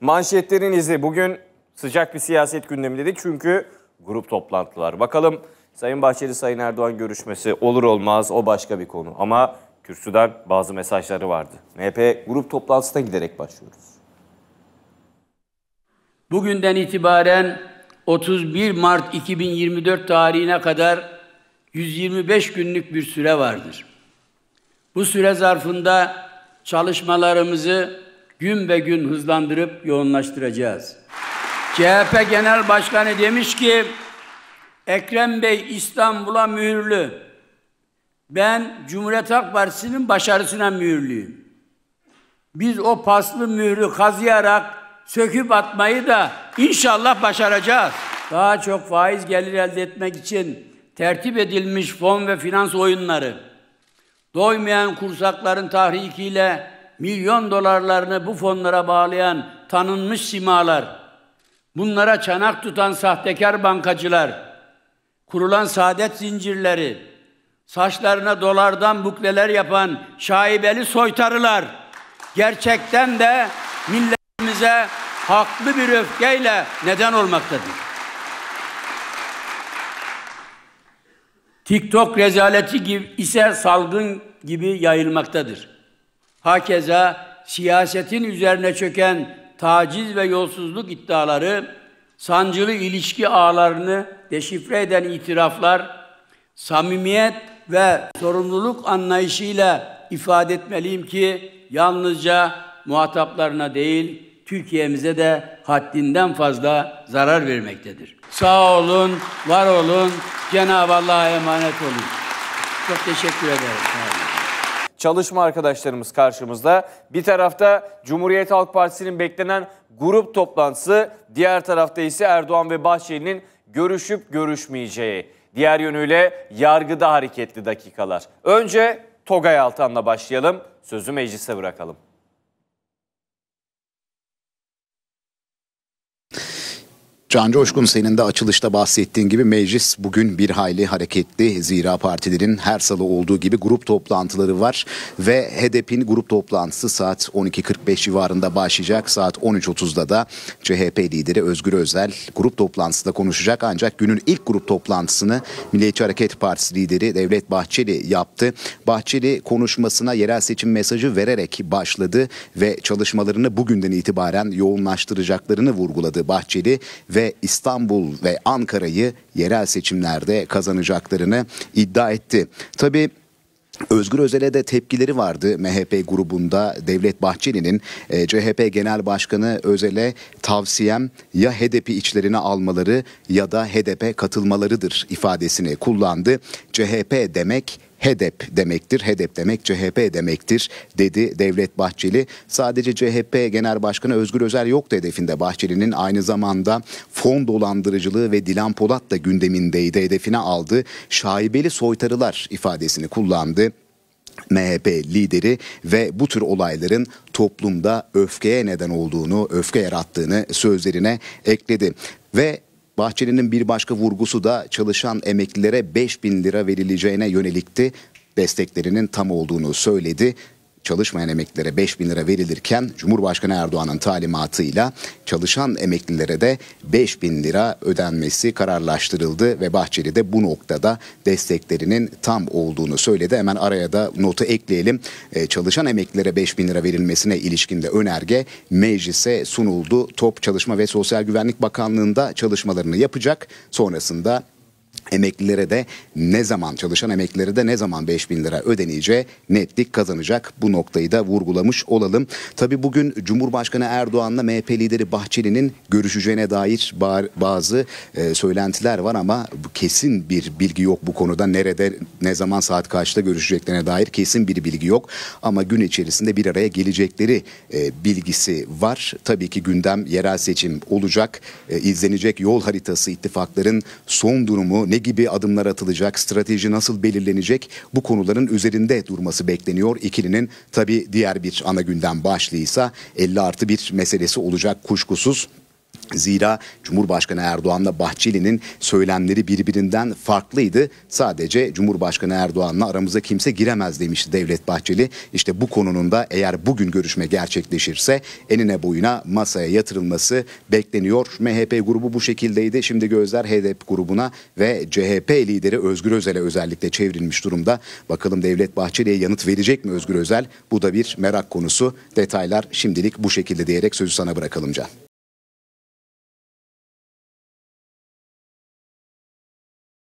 Manşetlerin izi bugün sıcak bir siyaset gündemi dedik çünkü grup toplantılar. Bakalım Sayın Bahçeli Sayın Erdoğan görüşmesi olur olmaz o başka bir konu ama kürsüden bazı mesajları vardı. MHP grup toplantısına giderek başlıyoruz. Bugünden itibaren 31 Mart 2024 tarihine kadar 125 günlük bir süre vardır. Bu süre zarfında çalışmalarımızı gün be gün hızlandırıp yoğunlaştıracağız. CHP Genel Başkanı demiş ki Ekrem Bey İstanbul'a mühürlü. Ben Cumhuriyet Halk Partisi'nin başarısına mühürlüyüm. Biz o paslı mührü kazıyarak söküp atmayı da inşallah başaracağız. Daha çok faiz gelir elde etmek için tertip edilmiş fon ve finans oyunları, doymayan kursakların tahrikiyle milyon dolarlarını bu fonlara bağlayan tanınmış simalar, bunlara çanak tutan sahtekar bankacılar, kurulan saadet zincirleri, saçlarına dolardan bukleler yapan şaibeli soytarılar gerçekten de milletimize haklı bir öfkeyle neden olmaktadır. TikTok rezaleti gibi ise salgın gibi yayılmaktadır. Hakeza siyasetin üzerine çöken taciz ve yolsuzluk iddiaları, sancılı ilişki ağlarını deşifre eden itiraflar, samimiyet ve sorumluluk anlayışıyla ifade etmeliyim ki yalnızca muhataplarına değil, Türkiye'mize de haddinden fazla zarar vermektedir. Sağ olun, var olun, Cenab-ı Allah'a emanet olun. Çok teşekkür ederim. Sağ olun çalışma arkadaşlarımız karşımızda. Bir tarafta Cumhuriyet Halk Partisi'nin beklenen grup toplantısı, diğer tarafta ise Erdoğan ve Bahçeli'nin görüşüp görüşmeyeceği. Diğer yönüyle yargıda hareketli dakikalar. Önce Togay Altan'la başlayalım, sözü meclise bırakalım. Can Coşkun senin de açılışta bahsettiğin gibi meclis bugün bir hayli hareketli. Zira partilerin her salı olduğu gibi grup toplantıları var ve HDP'nin grup toplantısı saat 12.45 civarında başlayacak. Saat 13.30'da da CHP lideri Özgür Özel grup toplantısında konuşacak. Ancak günün ilk grup toplantısını Milliyetçi Hareket Partisi lideri Devlet Bahçeli yaptı. Bahçeli konuşmasına yerel seçim mesajı vererek başladı ve çalışmalarını bugünden itibaren yoğunlaştıracaklarını vurguladı Bahçeli ve İstanbul ve Ankara'yı yerel seçimlerde kazanacaklarını iddia etti. Tabii Özgür Özel'e de tepkileri vardı MHP grubunda Devlet Bahçeli'nin e, CHP Genel Başkanı Özel'e tavsiyem ya HDP içlerine almaları ya da HDP katılmalarıdır ifadesini kullandı. CHP demek HEDEP demektir. HEDEP demek CHP demektir dedi Devlet Bahçeli. Sadece CHP Genel Başkanı Özgür Özel yoktu hedefinde. Bahçeli'nin aynı zamanda fon dolandırıcılığı ve Dilan Polat da gündemindeydi. Hedefine aldı. Şaibeli soytarılar ifadesini kullandı. MHP lideri ve bu tür olayların toplumda öfkeye neden olduğunu, öfke yarattığını sözlerine ekledi ve Bahçeli'nin bir başka vurgusu da çalışan emeklilere 5 bin lira verileceğine yönelikti. Desteklerinin tam olduğunu söyledi çalışmayan emeklilere 5 bin lira verilirken Cumhurbaşkanı Erdoğan'ın talimatıyla çalışan emeklilere de 5 bin lira ödenmesi kararlaştırıldı ve Bahçeli de bu noktada desteklerinin tam olduğunu söyledi. Hemen araya da notu ekleyelim. Ee, çalışan emeklilere 5 bin lira verilmesine ilişkinde önerge meclise sunuldu. Top Çalışma ve Sosyal Güvenlik Bakanlığı'nda çalışmalarını yapacak. Sonrasında emeklilere de ne zaman çalışan emeklilere de ne zaman 5 bin lira ödeneceği netlik kazanacak. Bu noktayı da vurgulamış olalım. Tabi bugün Cumhurbaşkanı Erdoğan'la MHP lideri Bahçeli'nin görüşeceğine dair bazı e, söylentiler var ama kesin bir bilgi yok bu konuda. Nerede ne zaman saat kaçta görüşeceklerine dair kesin bir bilgi yok. Ama gün içerisinde bir araya gelecekleri e, bilgisi var. Tabii ki gündem yerel seçim olacak. E, izlenecek yol haritası ittifakların son durumu ne gibi adımlar atılacak, strateji nasıl belirlenecek bu konuların üzerinde durması bekleniyor. İkilinin tabii diğer bir ana gündem başlığıysa 50 artı bir meselesi olacak kuşkusuz. Zira Cumhurbaşkanı Erdoğan'la Bahçeli'nin söylemleri birbirinden farklıydı. Sadece Cumhurbaşkanı Erdoğan'la aramıza kimse giremez demişti Devlet Bahçeli. İşte bu konunun da eğer bugün görüşme gerçekleşirse enine boyuna masaya yatırılması bekleniyor. MHP grubu bu şekildeydi. Şimdi gözler HDP grubuna ve CHP lideri Özgür Özel'e özellikle çevrilmiş durumda. Bakalım Devlet Bahçeli'ye yanıt verecek mi Özgür Özel? Bu da bir merak konusu. Detaylar şimdilik bu şekilde diyerek sözü sana bırakalım Can.